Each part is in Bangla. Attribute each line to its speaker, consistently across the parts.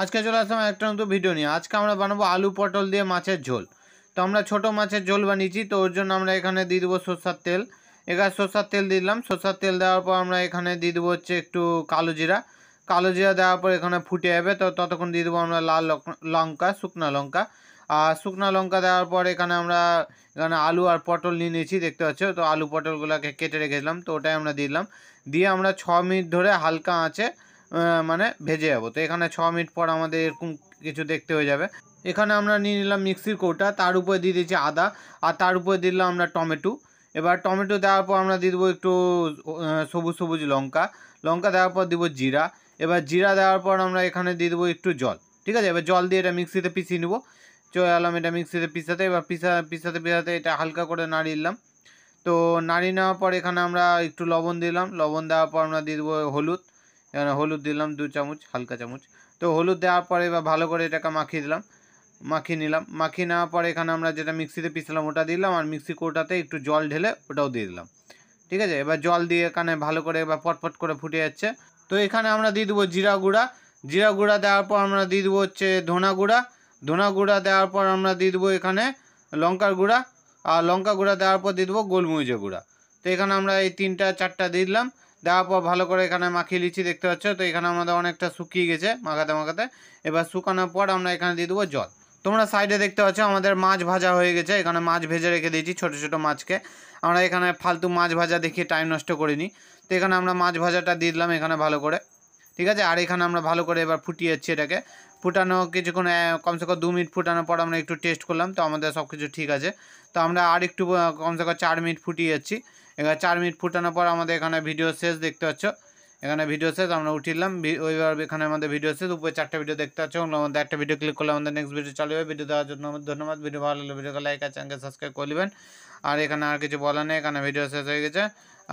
Speaker 1: আজকে চলে আসলাম একটা নতুন ভিডিও নিয়ে আজকে আমরা বানাবো আলু পটল দিয়ে মাছের ঝোল তো আমরা ছোট মাছের ঝোল বানিয়েছি তো ওর জন্য আমরা এখানে দিয়ে দেবো সর্ষার তেল এখানে সর্ষার তেল দিলাম সর্ষার তেল দেওয়ার পর আমরা এখানে দিয়ে দেবো হচ্ছে একটু কালো জিরা কালো জিরা দেওয়ার পর এখানে ফুটে যাবে তো ততক্ষণ দিয়ে দেবো আমরা লাল লঙ্কা শুকনো লঙ্কা আর শুকনো লঙ্কা দেওয়ার পর এখানে আমরা এখানে আলু আর পটল নিয়ে নিয়েছি দেখতে পাচ্ছ তো আলু পটলগুলোকে কেটে রেখেছিলাম তো ওটাই আমরা দিলাম দিয়ে আমরা ছ মিনিট ধরে হালকা আঁচে মানে ভেজে যাবো তো এখানে ছ মিনিট পর আমাদের এরকম কিছু দেখতে হয়ে যাবে এখানে আমরা নিয়ে নিলাম মিক্সির কৌটা তার উপরে দিয়ে দিয়েছি আদা আর তার উপরে দিলাম আমরা টমেটো এবার টমেটো দেওয়ার পর আমরা দিয়ে দেবো একটু সবুজ সবুজ লঙ্কা লঙ্কা দেওয়ার পর দিব জিরা এবার জিরা দেওয়ার পর আমরা এখানে দিয়ে দেবো একটু জল ঠিক আছে এবার জল দিয়ে এটা মিক্সিতে পিছিয়ে নেবো চলে এলাম এটা মিক্সিতে পিসাতে এবার পিসা পিসাতে পিসাতে এটা হালকা করে নাড়িয়ে নিলাম তো নাড়িয়ে নেওয়ার পর এখানে আমরা একটু লবণ দিলাম লবণ দেওয়ার পর আমরা দিয়ে দেবো হলুদ এখানে হলুদ দিলাম দু চামচ হালকা চামচ তো হলুদ দেওয়ার পরে বা ভালো করে এটাকে মাখিয়ে দিলাম মাখিয়ে নিলাম মাখিয়ে নেওয়ার পরে এখানে আমরা যেটা মিক্সিতে পিছলাম ওটা দিলাম আর মিক্সি কোটাতে একটু জল ঢেলে ওটাও দিয়ে দিলাম ঠিক আছে এবার জল দিয়ে এখানে ভালো করে এবার পটপট করে ফুটে যাচ্ছে তো এখানে আমরা দিয়ে দেবো জিরা গুঁড়া জিরা গুঁড়া দেওয়ার পর আমরা দিয়ে দেবো হচ্ছে ধনা গুঁড়া ধনা গুঁড়া দেওয়ার পর আমরা দিয়ে দেবো এখানে লঙ্কার গুঁড়া আর লঙ্কা গুঁড়া দেওয়ার পর দিয়ে দেবো গোলমরিচের গুঁড়া তো এখানে আমরা এই তিনটা চারটা দিয়ে দিলাম দেওয়ার পর ভালো করে এখানে মাখিয়ে লিচি দেখতে পাচ্ছ তো এখানে আমাদের অনেকটা শুকিয়ে গেছে মাখাতে মাখাতে এবার শুকানোর পর আমরা এখানে দিয়ে দেবো জল তোমরা সাইডে দেখতে পাচ্ছ আমাদের মাছ ভাজা হয়ে গেছে এখানে মাছ ভেজে রেখে দিয়েছি ছোট ছোট মাছকে আমরা এখানে ফালতু মাছ ভাজা দেখিয়ে টাইম নষ্ট করিনি তো এখানে আমরা মাছ ভাজাটা দিয়ে দিলাম এখানে ভালো করে ঠিক আছে আর এখানে আমরা ভালো করে এবার ফুটিয়ে যাচ্ছি এটাকে ফুটানো কিছুক্ষণ কমসে কম দু মিনিট ফুটানোর পর আমরা একটু টেস্ট করলাম তো আমাদের সব কিছু ঠিক আছে তো আমরা আর একটু কমসে কম চার মিনিট ফুটিয়ে যাচ্ছি এখানে চার মিনিট ফুটানোর পর আমাদের এখানে ভিডিও শেষ দেখতে পাচ্ছ এখানে ভিডিও শেষ আমরা উঠিলাম ওইবার এখানে আমাদের ভিডিও শেষ উপরে চারটে ভিডিও দেখতে পাচ্ছ আমাদের একটা ভিডিও ক্লিক করলে আমাদের নেক্সট ভিডিও চালু হবে ভিডিও দেওয়ার জন্য ধন্যবাদ ভিডিও ভালো লাগলে ভিডিওকে লাইক আর চ্যানেলকে সাবস্ক্রাইব করবেন আর এখানে আর কিছু বলা নেই এখানে ভিডিও শেষ হয়ে গেছে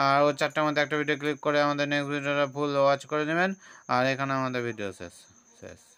Speaker 1: আর ও চারটার মধ্যে একটা ভিডিও ক্লিক করে আমাদের নেক্সট ভিডিওটা ফুল ওয়াচ করে নেবেন আর এখানে আমাদের ভিডিও শেষ শেষ